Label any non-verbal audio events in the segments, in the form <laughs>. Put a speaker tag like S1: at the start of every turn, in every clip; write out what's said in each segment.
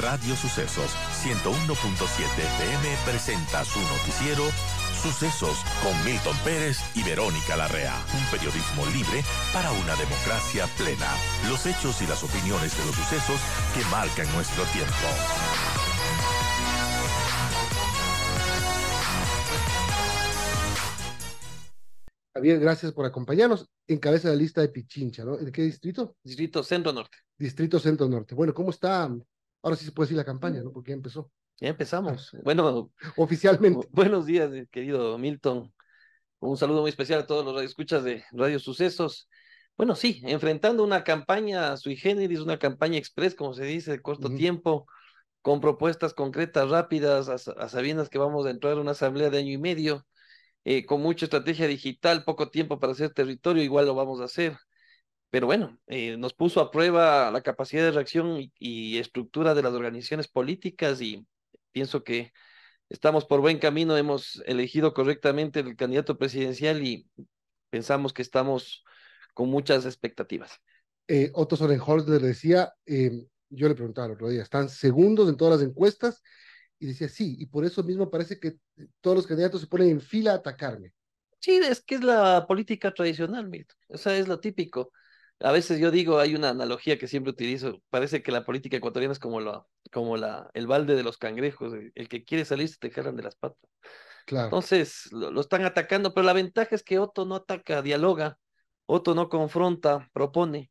S1: Radio Sucesos 101.7 FM presenta su noticiero Sucesos con Milton Pérez y Verónica Larrea. Un periodismo libre para una democracia plena. Los hechos y las opiniones de los sucesos que marcan nuestro tiempo.
S2: Javier, gracias por acompañarnos. en Encabeza la lista de Pichincha, ¿no? ¿De qué distrito?
S1: Distrito Centro Norte.
S2: Distrito Centro Norte. Bueno, ¿cómo está Ahora sí se puede decir la campaña, ¿no? Porque ya empezó.
S1: Ya empezamos. <laughs> Bueno, oficialmente. Buenos días, eh, querido Milton. Un saludo muy especial a todos los radioescuchas de Radio Sucesos. Bueno, sí, enfrentando una campaña sui generis, una campaña express, como se dice, de corto tiempo, con propuestas concretas, rápidas, a, sabiendas que vamos a entrar a una asamblea de año y medio, eh, con mucha estrategia digital, poco tiempo para hacer territorio, igual lo vamos a hacer. Pero bueno, eh, nos puso a prueba la capacidad de reacción y, estructura de las organizaciones políticas y pienso que estamos por buen camino, hemos elegido correctamente el candidato presidencial y pensamos que estamos con muchas expectativas.
S2: Eh, Otto Sorenholz le decía, em, yo le preguntaba el otro día, están segundos en todas las encuestas y decía, sí, y por eso mismo parece que todos los candidatos se ponen en fila a atacarme.
S1: Sí, es que es la política tradicional, Milton. O sea, es lo típico a veces yo digo, hay una analogía que siempre utilizo, parece que la política ecuatoriana es como, como la, el balde de los cangrejos, eh, el, que quiere salir se te jalan de las patas. Claro. Entonces, lo, están atacando, pero la ventaja es que Otto no ataca, dialoga, Otto no confronta, propone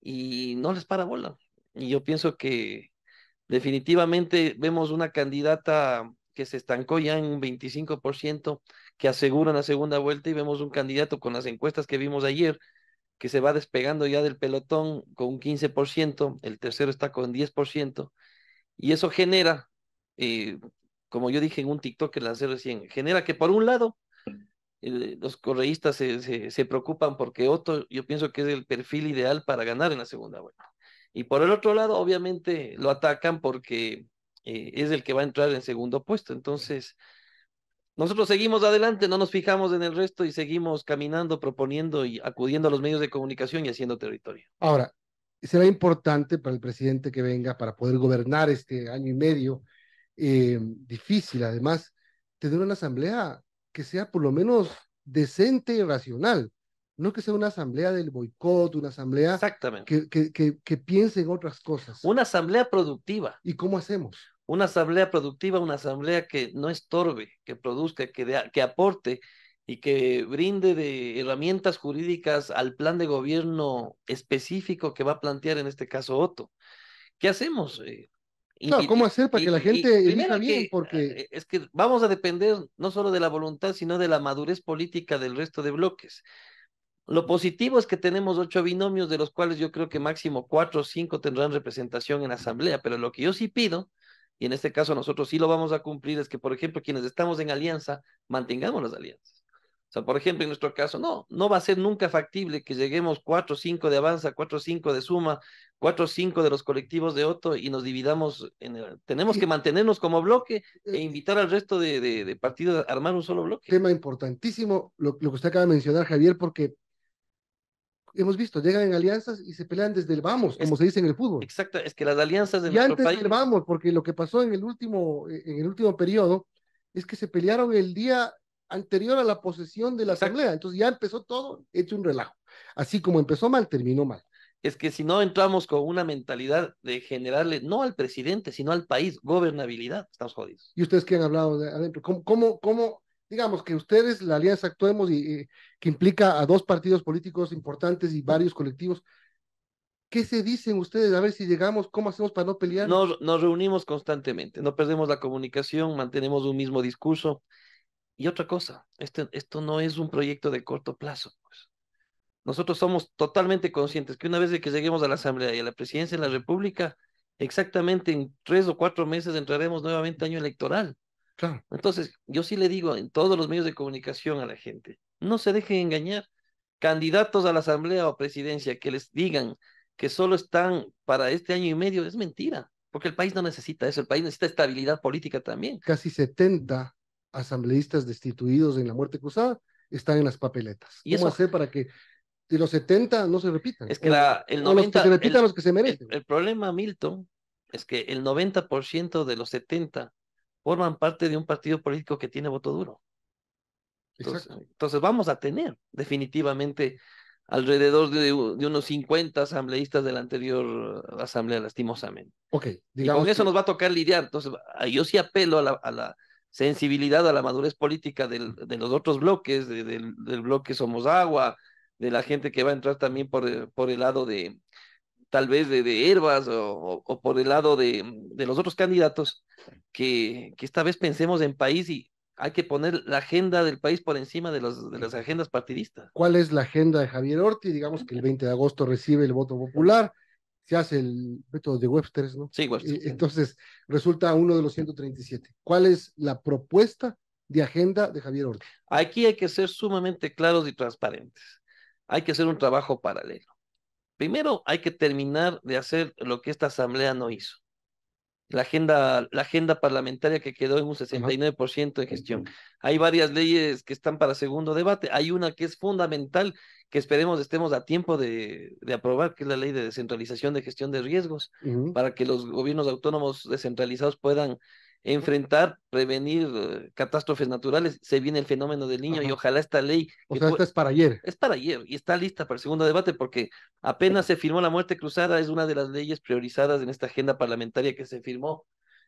S1: y no les para bola. Y yo pienso que definitivamente vemos una candidata que se estancó ya en un 25% que asegura la segunda vuelta y vemos un candidato con las encuestas que vimos ayer que se va despegando ya del pelotón con un 15%, el tercero está con 10%, y eso genera, eh, como yo dije en un TikTok que hace recién, genera que por un lado eh, los correístas se, preocupan porque Otto yo pienso que es el perfil ideal para ganar en la segunda vuelta. Y por el otro lado, obviamente lo atacan porque eh, es el que va a entrar en segundo puesto. Entonces, nosotros seguimos adelante, no nos fijamos en el resto y seguimos caminando, proponiendo y acudiendo a los medios de comunicación y haciendo territorio.
S2: Ahora, será importante para el presidente que venga, para poder gobernar este año y medio, eh, difícil además, tener una asamblea que sea por lo menos decente y racional, no que sea una asamblea del boicot, una asamblea Que, que, que piense en otras cosas.
S1: Una asamblea productiva. ¿Y cómo hacemos? una asamblea productiva, una asamblea que no estorbe, que produzca, que, que aporte y que brinde de herramientas jurídicas al plan de gobierno específico que va a plantear en este caso Otto. ¿Qué hacemos? Eh,
S2: no, ¿cómo hacer para que la gente elija bien? porque...
S1: Eh, es que vamos a depender no solo de la voluntad, sino de la madurez política del resto de bloques. Lo positivo es que tenemos ocho binomios, de los cuales yo creo que máximo cuatro o cinco tendrán representación en asamblea, pero lo que yo sí pido y en este caso nosotros sí lo vamos a cumplir, es que, por ejemplo, quienes estamos en alianza, mantengamos las alianzas. O sea, por ejemplo, en nuestro caso, no, no va a ser nunca factible que lleguemos o cinco de Avanza, o cinco de Suma, o cinco de los colectivos de Otto y nos dividamos. En tenemos que mantenernos como bloque e eh, invitar al resto de, partidos a armar un solo bloque.
S2: Tema importantísimo, lo, que usted acaba de mencionar, Javier, porque hemos visto, llegan en alianzas y se pelean desde el vamos,
S1: como se dice en el fútbol. Exacto, es que las alianzas de y antes del
S2: vamos, porque lo que pasó en el último, eh, en el último periodo es que se pelearon el día anterior a la posesión de la asamblea, entonces ya empezó todo hecho un relajo. Así como empezó mal, terminó mal.
S1: Es que si no entramos con una mentalidad de generarle, no al presidente, sino al país, gobernabilidad, estamos jodidos.
S2: ¿Y ustedes que han hablado de adentro? ¿Cómo, cómo, cómo digamos que ustedes, la alianza Actuemos, y, eh, que implica a dos partidos políticos importantes y varios colectivos, ¿qué se dicen ustedes? A ver si llegamos, ¿cómo hacemos para no pelear? Nos,
S1: reunimos constantemente, no perdemos la comunicación, mantenemos un mismo discurso. Y otra cosa, este, esto no es un proyecto de corto plazo. Pues. Nosotros somos totalmente conscientes que una vez de que lleguemos a la Asamblea y a la Presidencia de la República, exactamente en tres o cuatro meses entraremos nuevamente año electoral. Claro. Entonces, yo sí le digo en todos los medios de comunicación a la gente, no se dejen engañar. Candidatos a la asamblea o presidencia que les digan que solo están para este año y medio es mentira, porque el país no necesita eso, el país necesita estabilidad política también.
S2: Casi 70 asambleístas destituidos en la muerte cruzada están en las papeletas. ¿Cómo hacer para que de los 70 no se repitan? Es que la, el 90, que se repitan los que se merecen.
S1: el, problema, Milton, es que el 90% de los 70 forman parte de un partido político que tiene voto duro. Entonces, vamos a tener definitivamente alrededor de, unos 50 asambleístas de la anterior asamblea, lastimosamente. Ok, con eso nos va a tocar lidiar. Entonces, ah, yo sí apelo a la, sensibilidad, a la madurez política de los otros bloques, del, bloque Somos Agua, de la gente que va a entrar también por eh, el lado de, tal vez de, de Herbas o, o, por el lado de, mm, de los otros candidatos, que, que, esta vez pensemos en país y hay que poner la agenda del país por encima de, los, de las agendas partidistas.
S2: ¿Cuál es la agenda de Javier Orti? Digamos que el 20 de agosto recibe el voto popular, se hace el método de Webster, ¿no? Sí, Webster. Eh, entonces, resulta uno de los 137. ¿Cuál es la propuesta de agenda de Javier Orti?
S1: Aquí hay que ser sumamente claros y transparentes. Hay que hacer un trabajo paralelo. Primero hay que terminar de hacer lo que esta asamblea no hizo. La agenda, la agenda parlamentaria que quedó en un 69% de gestión. Hay varias leyes que están para segundo debate. Hay una que es fundamental, que esperemos estemos a tiempo de, aprobar, que es la ley de descentralización de gestión de riesgos, para que los gobiernos autónomos descentralizados puedan enfrentar, prevenir eh, catástrofes naturales. Se viene el fenómeno del niño y ojalá esta ley. O sea, es para ayer. Es para ayer y está lista para el segundo debate porque apenas se firmó la muerte cruzada, es una de las leyes priorizadas en esta agenda parlamentaria que se firmó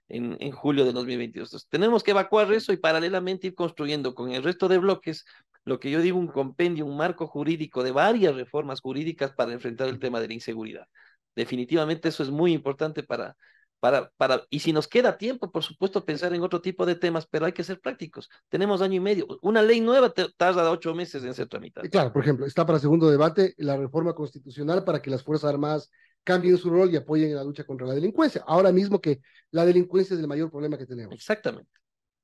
S1: en, en julio de 2022. tenemos que evacuar eso y paralelamente ir construyendo con el resto de bloques lo que yo digo, un compendio, un marco jurídico de varias reformas jurídicas para enfrentar el tema de la inseguridad. Definitivamente eso es muy importante para para, para, y si nos queda tiempo, por supuesto, pensar en otro tipo de temas, pero hay que ser prácticos. Tenemos año y medio. Una ley nueva tarda ocho meses en ser tramitada. Eh,
S2: claro, por ejemplo, está para segundo debate la reforma constitucional para que las Fuerzas Armadas cambien su rol y apoyen en la lucha contra la delincuencia. Ahora mismo que la delincuencia es el mayor problema que tenemos. Exactamente.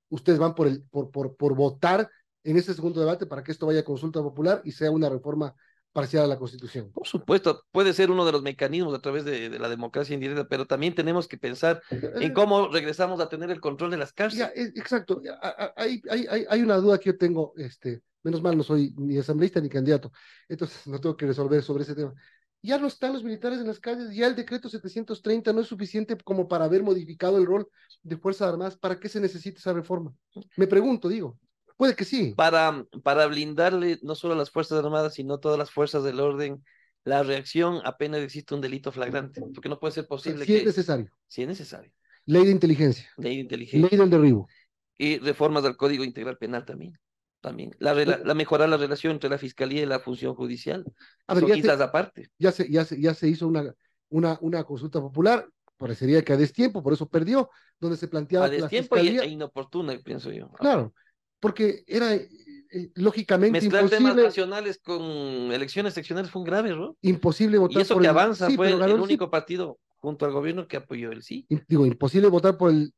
S2: Ustedes van por, el, por, por, por votar en ese segundo debate para que esto vaya a consulta popular y sea una reforma parcial a la Constitución. Por
S1: supuesto, puede ser uno de los mecanismos a través de, la democracia indirecta, pero también tenemos que pensar en cómo regresamos a tener el control de las cárceles. exacto, hay,
S2: hay, una duda que yo tengo, este, menos mal no soy ni asambleísta ni candidato, entonces no tengo que resolver sobre ese tema. Ya no están los militares en las calles, ya el decreto 730 no es suficiente como para haber modificado el rol de Fuerzas Armadas, ¿para qué se necesita esa reforma? Me pregunto, digo.
S1: Puede que sí. Para, para blindarle no solo a las Fuerzas Armadas, sino a todas las fuerzas del orden, la reacción apenas existe un delito flagrante, porque no puede ser posible. Si es necesario. Si es necesario.
S2: Ley de inteligencia.
S1: Ley de inteligencia. Ley del derribo. Y reformas del Código Integral Penal también. También. La, la, la mejorar la relación entre la fiscalía y la función judicial. A ver, aparte.
S2: Ya se, ya se, ya se hizo una, una, una consulta popular parecería que a destiempo, por eso perdió, donde se planteaba a destiempo e
S1: inoportuna, pienso yo.
S2: Claro, porque era eh, eh, lógicamente Mezclar imposible. temas
S1: nacionales con elecciones seccionales fue un grave error.
S2: Imposible votar y eso que avanza fue el, único
S1: partido junto al gobierno que apoyó el sí.
S2: Digo, imposible votar por el,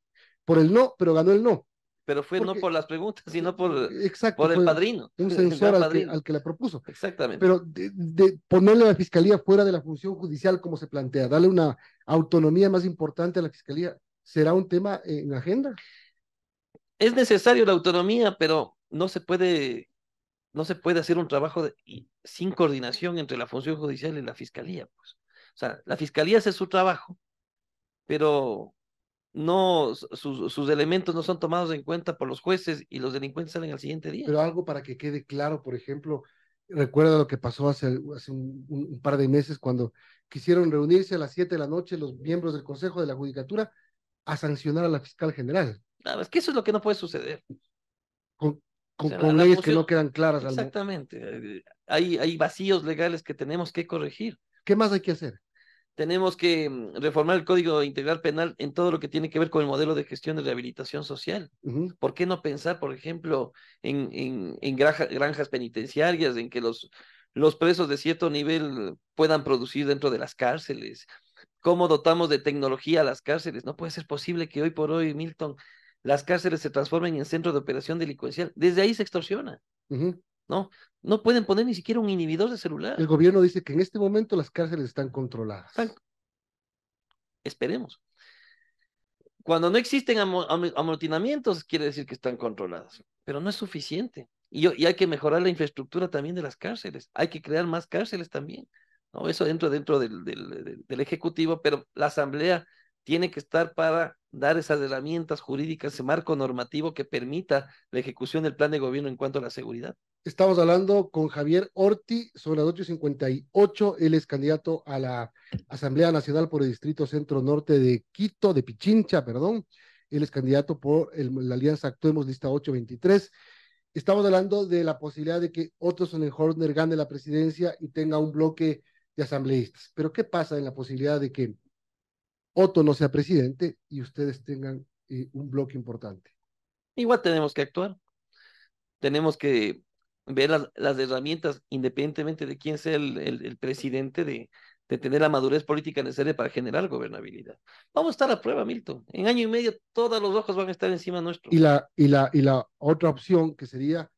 S2: por el no, pero ganó el no.
S1: Pero fue no por las preguntas, sino eh, por, por el padrino. Un <laughs> censor al, que, la propuso. Exactamente. Pero
S2: de ponerle a la fiscalía fuera de la función judicial como se plantea, darle una autonomía más importante a la fiscalía, será un tema en agenda
S1: es necesario la autonomía, pero no se puede, no se puede hacer un trabajo sin coordinación entre la función judicial y la fiscalía. Pues. O sea, la fiscalía hace su trabajo, pero no sus, elementos no son tomados en cuenta por los jueces y los delincuentes salen al siguiente día. Pero
S2: algo para que quede claro, por ejemplo, recuerda lo que pasó hace, un, un, par de meses cuando quisieron reunirse a las 7 de la noche los miembros del Consejo de la Judicatura a sancionar a la fiscal general.
S1: Nada, es que eso es lo que no puede suceder.
S2: Con, leyes que no quedan claras.
S1: Exactamente. Eh, hay, hay vacíos legales que tenemos que corregir.
S2: ¿Qué más hay que hacer?
S1: Tenemos que mm, reformar el Código Integral Penal en todo lo que tiene que ver con el modelo de gestión de rehabilitación social. ¿Por qué no pensar, por ejemplo, en, en, en granjas penitenciarias, en que los, los presos de cierto nivel puedan producir dentro de las cárceles? ¿Cómo dotamos de tecnología a las cárceles? No puede ser posible que hoy por hoy, Milton, las cárceles se transformen en centro de operación delincuencial. Desde ahí se extorsiona. No, no pueden poner ni siquiera un inhibidor de celular. El gobierno dice que en este
S2: momento las cárceles están controladas.
S1: Esperemos. Cuando no existen amotinamientos, quiere decir que están controladas, pero no es suficiente. Y, y, hay que mejorar la infraestructura también de las cárceles. Hay que crear más cárceles también. ¿no? Eso dentro, dentro del, del Ejecutivo, pero la Asamblea tiene que estar para dar esas herramientas jurídicas, ese marco normativo que permita la ejecución del plan de gobierno en cuanto a la seguridad.
S2: Estamos hablando con Javier Orti sobre las 8.58. Él es candidato a la Asamblea Nacional por el Distrito Centro Norte de Quito, de Pichincha, perdón. Él es candidato por la Alianza Actuemos, lista 823. Estamos hablando de la posibilidad de que Otto Horner gane la presidencia y tenga un bloque de asambleístas. Pero ¿qué pasa en la posibilidad de que Otto no sea presidente y ustedes tengan eh, un bloque importante.
S1: Igual tenemos que actuar. Tenemos que ver las, herramientas, independientemente de quién sea el, presidente, de, tener la madurez política necesaria para generar gobernabilidad. Vamos a estar a prueba, Milton. En año y medio todos los ojos van a estar encima nuestro.
S2: Y la, y la, y la otra opción que sería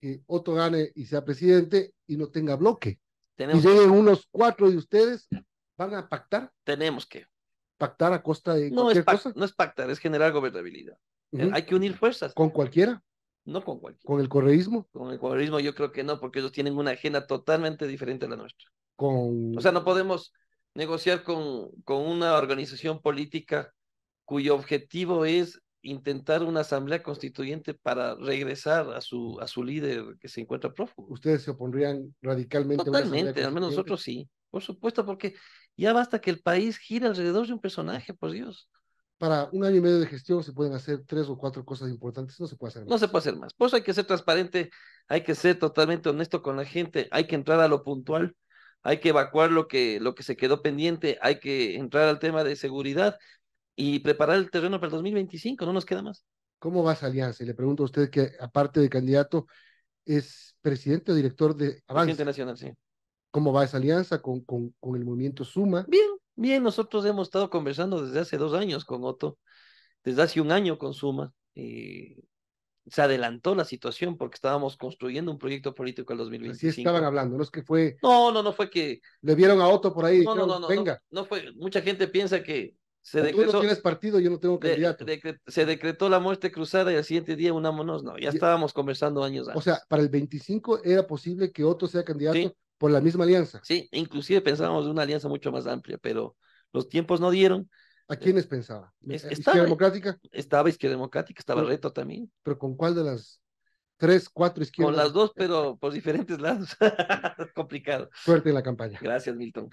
S2: que Otto gane y sea presidente y no tenga bloque. y lleguen unos cuatro de ustedes, van a pactar. Tenemos que pactar a costa de no, es
S1: No es pactar, es generar gobernabilidad. Eh, hay que unir fuerzas. ¿Con cualquiera? No con cualquiera.
S2: ¿Con el correísmo?
S1: Con el correísmo yo creo que no, porque ellos tienen una agenda totalmente diferente a la nuestra. Con... O sea, no podemos negociar con, con una organización política cuyo objetivo es intentar una asamblea constituyente para regresar a su, a su líder que se encuentra prófugo.
S2: ¿Ustedes se opondrían radicalmente? a al menos nosotros
S1: sí. Por supuesto, porque ya basta que el país gire alrededor de un personaje, por Dios.
S2: Para un año y medio de gestión se pueden hacer tres o cuatro cosas importantes, no se puede hacer más. No se
S1: puede hacer más. Pues hay que ser transparente, hay que ser totalmente honesto con la gente, hay que entrar a lo puntual, hay que evacuar lo que, lo que se quedó pendiente, hay que entrar al tema de seguridad y preparar el terreno para el 2025, no nos queda más.
S2: ¿Cómo va esa alianza? le pregunto a usted que, aparte de candidato, es presidente o director de Avance. Presidente nacional, sí. ¿Cómo va esa alianza con, con, el movimiento Suma?
S1: Bien, bien, nosotros hemos estado conversando desde hace dos años con Otto, desde hace un año con Suma. y eh, se adelantó la situación porque estábamos construyendo un proyecto político el 2025. Así estaban
S2: hablando, no es que fue.
S1: No, no, no fue que. Le vieron a Otto por ahí. No, no, no, venga. No, fue. Mucha gente piensa que se decretó. Tú no
S2: partido, yo no tengo candidato.
S1: se decretó la muerte cruzada y al siguiente día unámonos. No, ya estábamos conversando años antes. O sea,
S2: para el 25 era posible que Otto sea candidato por la misma alianza.
S1: Sí, inclusive pensábamos de una alianza mucho más amplia, pero los tiempos no dieron.
S2: ¿A eh, quiénes pensaba?
S1: Eh, ¿Izquierda Democrática? Estaba Izquierda Democrática, estaba Reto también.
S2: ¿Pero con cuál de las tres, cuatro izquierdas? Con las
S1: dos, pero por diferentes lados. <laughs> Complicado.
S2: Suerte en la campaña.
S1: Gracias, Milton.